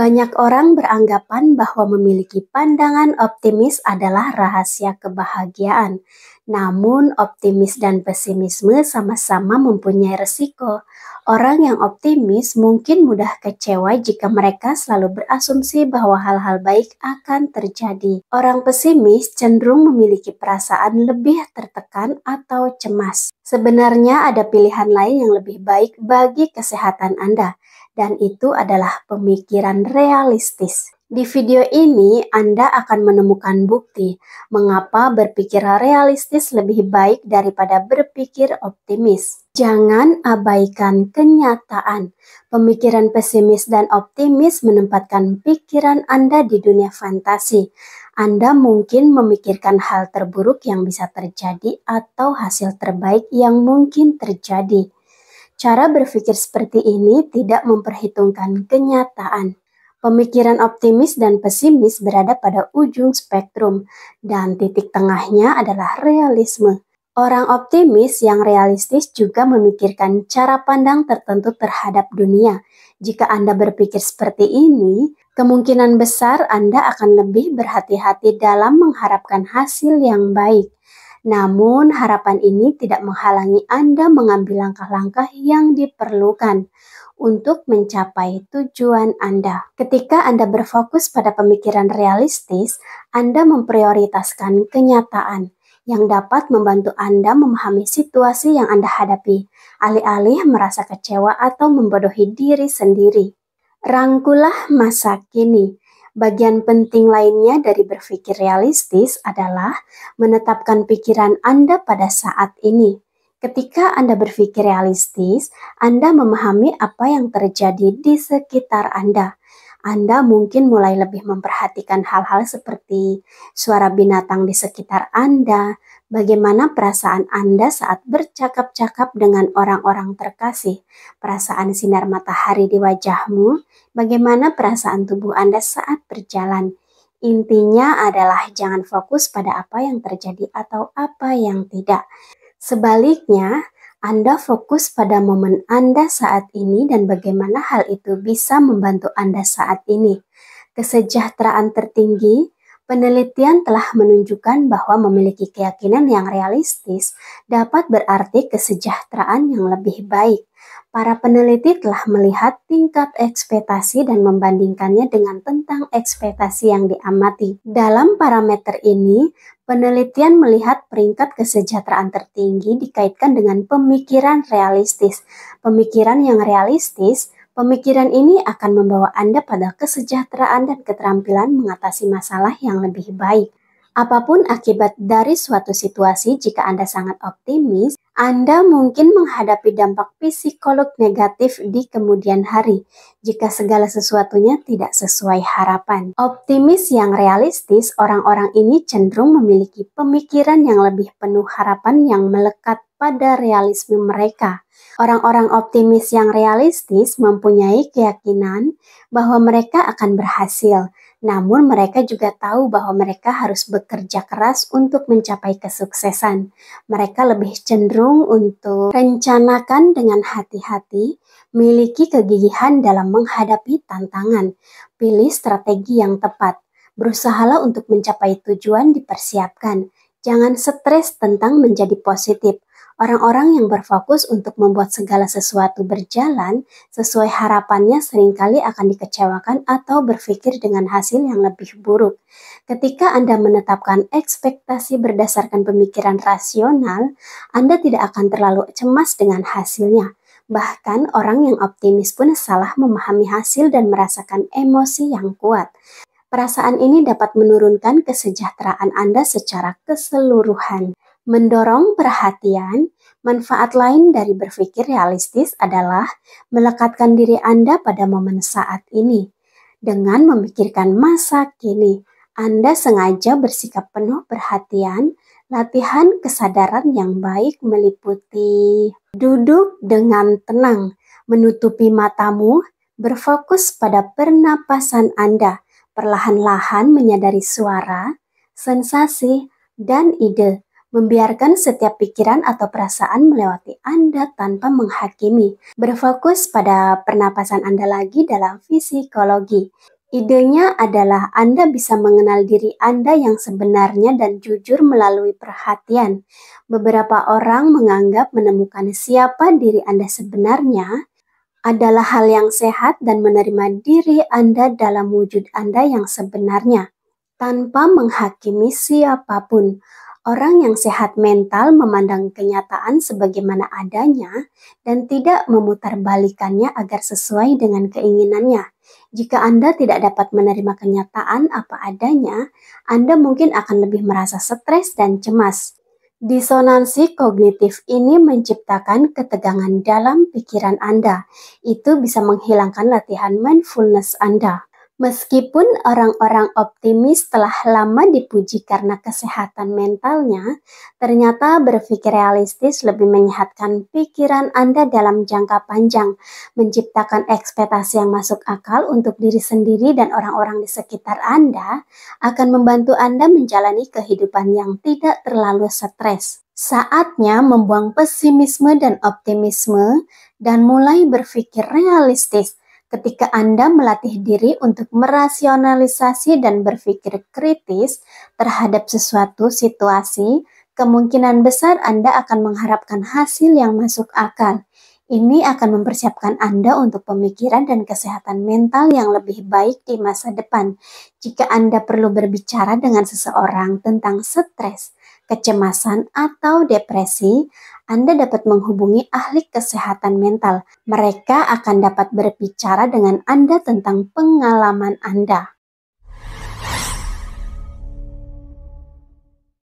Banyak orang beranggapan bahwa memiliki pandangan optimis adalah rahasia kebahagiaan. Namun, optimis dan pesimisme sama-sama mempunyai resiko. Orang yang optimis mungkin mudah kecewa jika mereka selalu berasumsi bahwa hal-hal baik akan terjadi. Orang pesimis cenderung memiliki perasaan lebih tertekan atau cemas. Sebenarnya, ada pilihan lain yang lebih baik bagi kesehatan Anda dan itu adalah pemikiran realistis. Di video ini, Anda akan menemukan bukti mengapa berpikir realistis lebih baik daripada berpikir optimis. Jangan abaikan kenyataan. Pemikiran pesimis dan optimis menempatkan pikiran Anda di dunia fantasi. Anda mungkin memikirkan hal terburuk yang bisa terjadi atau hasil terbaik yang mungkin terjadi. Cara berpikir seperti ini tidak memperhitungkan kenyataan. Pemikiran optimis dan pesimis berada pada ujung spektrum, dan titik tengahnya adalah realisme. Orang optimis yang realistis juga memikirkan cara pandang tertentu terhadap dunia. Jika Anda berpikir seperti ini, kemungkinan besar Anda akan lebih berhati-hati dalam mengharapkan hasil yang baik. Namun, harapan ini tidak menghalangi Anda mengambil langkah-langkah yang diperlukan untuk mencapai tujuan Anda. Ketika Anda berfokus pada pemikiran realistis, Anda memprioritaskan kenyataan yang dapat membantu Anda memahami situasi yang Anda hadapi, alih-alih merasa kecewa atau membodohi diri sendiri. Rangkulah masa kini. Bagian penting lainnya dari berpikir realistis adalah menetapkan pikiran Anda pada saat ini. Ketika Anda berpikir realistis, Anda memahami apa yang terjadi di sekitar Anda. Anda mungkin mulai lebih memperhatikan hal-hal seperti suara binatang di sekitar Anda, bagaimana perasaan Anda saat bercakap-cakap dengan orang-orang terkasih, perasaan sinar matahari di wajahmu, bagaimana perasaan tubuh Anda saat berjalan. Intinya adalah jangan fokus pada apa yang terjadi atau apa yang tidak. Sebaliknya, anda fokus pada momen Anda saat ini dan bagaimana hal itu bisa membantu Anda saat ini. Kesejahteraan tertinggi Penelitian telah menunjukkan bahwa memiliki keyakinan yang realistis dapat berarti kesejahteraan yang lebih baik. Para peneliti telah melihat tingkat ekspektasi dan membandingkannya dengan tentang ekspektasi yang diamati. Dalam parameter ini, penelitian melihat peringkat kesejahteraan tertinggi dikaitkan dengan pemikiran realistis. Pemikiran yang realistis Pemikiran ini akan membawa Anda pada kesejahteraan dan keterampilan mengatasi masalah yang lebih baik. Apapun akibat dari suatu situasi, jika Anda sangat optimis, Anda mungkin menghadapi dampak psikolog negatif di kemudian hari jika segala sesuatunya tidak sesuai harapan. Optimis yang realistis, orang-orang ini cenderung memiliki pemikiran yang lebih penuh harapan yang melekat pada realisme mereka. Orang-orang optimis yang realistis mempunyai keyakinan bahwa mereka akan berhasil namun mereka juga tahu bahwa mereka harus bekerja keras untuk mencapai kesuksesan. Mereka lebih cenderung untuk rencanakan dengan hati-hati, miliki kegigihan dalam menghadapi tantangan, pilih strategi yang tepat, berusahalah untuk mencapai tujuan dipersiapkan. Jangan stres tentang menjadi positif, Orang-orang yang berfokus untuk membuat segala sesuatu berjalan sesuai harapannya seringkali akan dikecewakan atau berpikir dengan hasil yang lebih buruk. Ketika Anda menetapkan ekspektasi berdasarkan pemikiran rasional, Anda tidak akan terlalu cemas dengan hasilnya. Bahkan orang yang optimis pun salah memahami hasil dan merasakan emosi yang kuat. Perasaan ini dapat menurunkan kesejahteraan Anda secara keseluruhan. Mendorong perhatian, manfaat lain dari berpikir realistis adalah melekatkan diri Anda pada momen saat ini. Dengan memikirkan masa kini, Anda sengaja bersikap penuh perhatian. Latihan kesadaran yang baik meliputi duduk dengan tenang, menutupi matamu, berfokus pada pernapasan Anda, perlahan-lahan menyadari suara, sensasi, dan ide Membiarkan setiap pikiran atau perasaan melewati Anda tanpa menghakimi. Berfokus pada pernapasan Anda lagi dalam fisikologi. Idenya adalah Anda bisa mengenal diri Anda yang sebenarnya dan jujur melalui perhatian. Beberapa orang menganggap menemukan siapa diri Anda sebenarnya adalah hal yang sehat dan menerima diri Anda dalam wujud Anda yang sebenarnya tanpa menghakimi siapapun. Orang yang sehat mental memandang kenyataan sebagaimana adanya dan tidak memutarbalikannya agar sesuai dengan keinginannya. Jika Anda tidak dapat menerima kenyataan apa adanya, Anda mungkin akan lebih merasa stres dan cemas. Disonansi kognitif ini menciptakan ketegangan dalam pikiran Anda. Itu bisa menghilangkan latihan mindfulness Anda. Meskipun orang-orang optimis telah lama dipuji karena kesehatan mentalnya, ternyata berpikir realistis lebih menyehatkan pikiran Anda dalam jangka panjang, menciptakan ekspektasi yang masuk akal untuk diri sendiri dan orang-orang di sekitar Anda akan membantu Anda menjalani kehidupan yang tidak terlalu stres. Saatnya membuang pesimisme dan optimisme dan mulai berpikir realistis Ketika Anda melatih diri untuk merasionalisasi dan berpikir kritis terhadap sesuatu situasi, kemungkinan besar Anda akan mengharapkan hasil yang masuk akal. Ini akan mempersiapkan Anda untuk pemikiran dan kesehatan mental yang lebih baik di masa depan. Jika Anda perlu berbicara dengan seseorang tentang stres, kecemasan, atau depresi, Anda dapat menghubungi ahli kesehatan mental. Mereka akan dapat berbicara dengan Anda tentang pengalaman Anda.